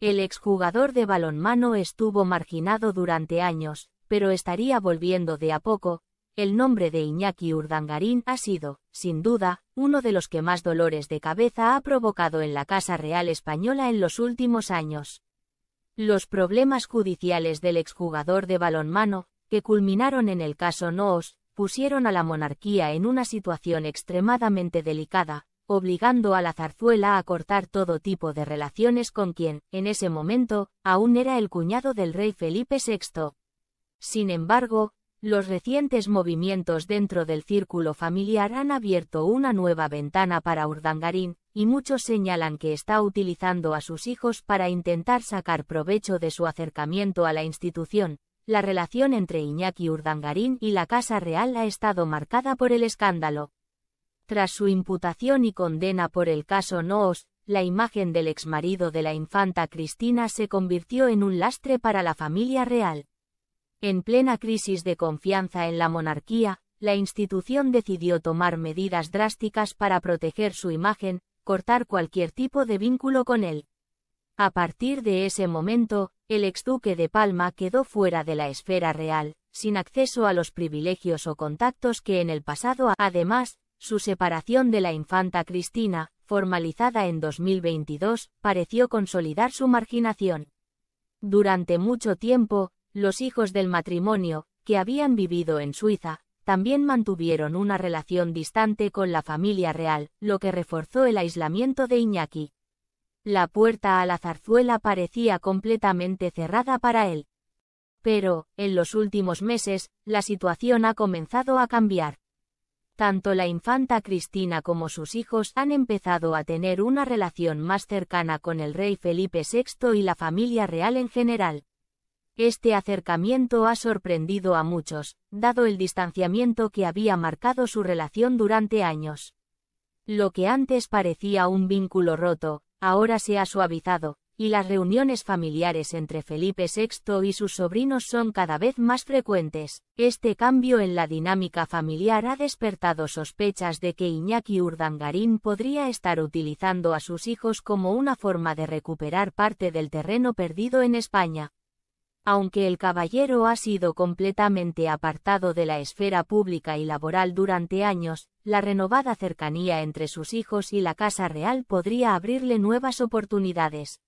El exjugador de balonmano estuvo marginado durante años, pero estaría volviendo de a poco. El nombre de Iñaki Urdangarín ha sido, sin duda, uno de los que más dolores de cabeza ha provocado en la Casa Real Española en los últimos años. Los problemas judiciales del exjugador de balonmano, que culminaron en el caso Noos, pusieron a la monarquía en una situación extremadamente delicada, obligando a la zarzuela a cortar todo tipo de relaciones con quien, en ese momento, aún era el cuñado del rey Felipe VI. Sin embargo, los recientes movimientos dentro del círculo familiar han abierto una nueva ventana para Urdangarín, y muchos señalan que está utilizando a sus hijos para intentar sacar provecho de su acercamiento a la institución. La relación entre Iñaki Urdangarín y la Casa Real ha estado marcada por el escándalo. Tras su imputación y condena por el caso Noos, la imagen del exmarido de la infanta Cristina se convirtió en un lastre para la familia real. En plena crisis de confianza en la monarquía, la institución decidió tomar medidas drásticas para proteger su imagen, cortar cualquier tipo de vínculo con él. A partir de ese momento, el exduque de Palma quedó fuera de la esfera real, sin acceso a los privilegios o contactos que en el pasado. Además, su separación de la infanta Cristina, formalizada en 2022, pareció consolidar su marginación. Durante mucho tiempo, los hijos del matrimonio, que habían vivido en Suiza, también mantuvieron una relación distante con la familia real, lo que reforzó el aislamiento de Iñaki. La puerta a la zarzuela parecía completamente cerrada para él. Pero, en los últimos meses, la situación ha comenzado a cambiar tanto la infanta Cristina como sus hijos han empezado a tener una relación más cercana con el rey Felipe VI y la familia real en general. Este acercamiento ha sorprendido a muchos, dado el distanciamiento que había marcado su relación durante años. Lo que antes parecía un vínculo roto, ahora se ha suavizado, y las reuniones familiares entre Felipe VI y sus sobrinos son cada vez más frecuentes. Este cambio en la dinámica familiar ha despertado sospechas de que Iñaki Urdangarín podría estar utilizando a sus hijos como una forma de recuperar parte del terreno perdido en España. Aunque el caballero ha sido completamente apartado de la esfera pública y laboral durante años, la renovada cercanía entre sus hijos y la Casa Real podría abrirle nuevas oportunidades.